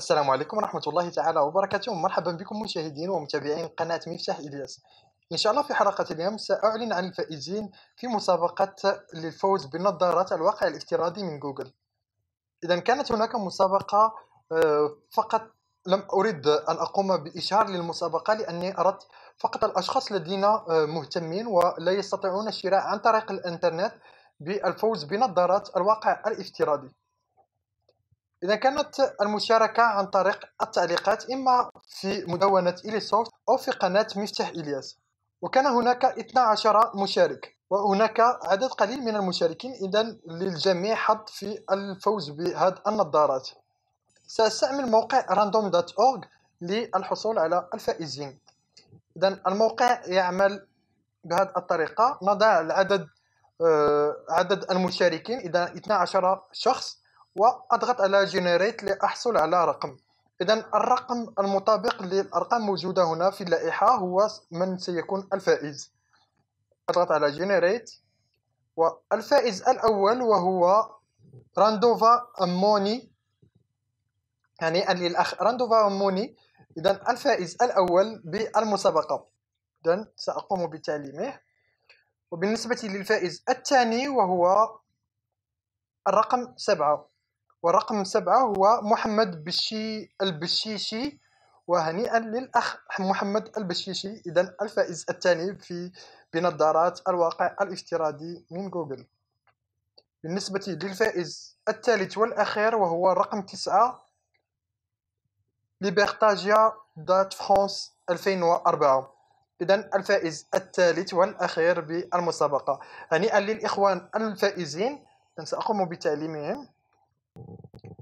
السلام عليكم ورحمة الله تعالى وبركاته مرحبا بكم مشاهدين ومتابعين قناة مفتاح إلياس إن شاء الله في حلقة اليوم سأعلن عن الفائزين في مسابقة للفوز بنظارات الواقع الافتراضي من جوجل إذا كانت هناك مسابقة آه، فقط لم أريد أن أقوم بإشهار للمسابقة لأني أردت فقط الأشخاص الذين آه، مهتمين ولا يستطيعون الشراء عن طريق الإنترنت بالفوز بنظارات الواقع الافتراضي إذا كانت المشاركة عن طريق التعليقات إما في مدونة إليسوفت أو في قناة مفتاح إلياس وكان هناك 12 مشارك وهناك عدد قليل من المشاركين إذا للجميع حظ في الفوز بهذه النظارات سأستعمل موقع random.org للحصول على الفائزين إذا الموقع يعمل بهذه الطريقة نضع العدد آه، عدد المشاركين إذا 12 شخص وأضغط على جينيريت لأحصل على رقم إذا الرقم المطابق للأرقام موجودة هنا في اللائحة هو من سيكون الفائز أضغط على جينيريت والفائز الأول وهو راندوفا أموني يعني الاخ راندوفا أموني إذا الفائز الأول بالمسابقة إذا سأقوم بتعليمه وبالنسبة للفائز الثاني وهو الرقم سبعة والرقم سبعة هو محمد بشي البشيشي وهنيئا للأخ محمد البشيشي إذا الفائز الثاني في بنظارات الواقع الافتراضي من جوجل بالنسبة للفائز الثالث والأخير وهو رقم تسعة ليبرتاجيا دات فرانس 2004 إذا الفائز الثالث والأخير بالمسابقة هنيئا للإخوان الفائزين سأقوم بتعليمهم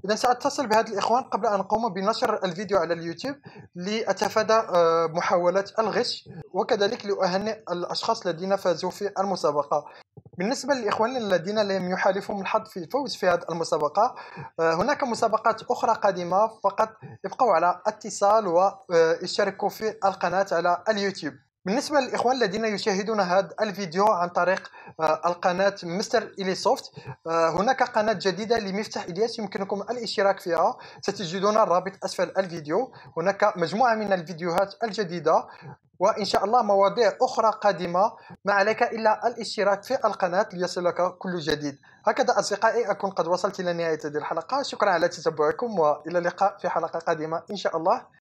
إذا سأتصل بهذا الإخوان قبل أن أقوم بنشر الفيديو على اليوتيوب لأتفادى آه، محاولات الغش وكذلك لأهنئ الأشخاص الذين فازوا في المسابقة بالنسبة للإخوان الذين لم يحالفهم الحظ في الفوز في هذه المسابقة آه، هناك مسابقات أخرى قادمة فقط ابقوا على اتصال واشتركوا آه، في القناة على اليوتيوب بالنسبة للإخوان الذين يشاهدون هذا الفيديو عن طريق آه، القناة مستر إليسوفت آه، هناك قناة جديدة لمفتاح إلياس يمكنكم الاشتراك فيها ستجدون الرابط أسفل الفيديو هناك مجموعة من الفيديوهات الجديدة وإن شاء الله مواضيع أخرى قادمة ما عليك إلا الاشتراك في القناة ليصلك كل جديد هكذا أصدقائي أكون قد وصلت إلى نهاية هذه الحلقة شكرا على تتبعكم وإلى اللقاء في حلقة قادمة إن شاء الله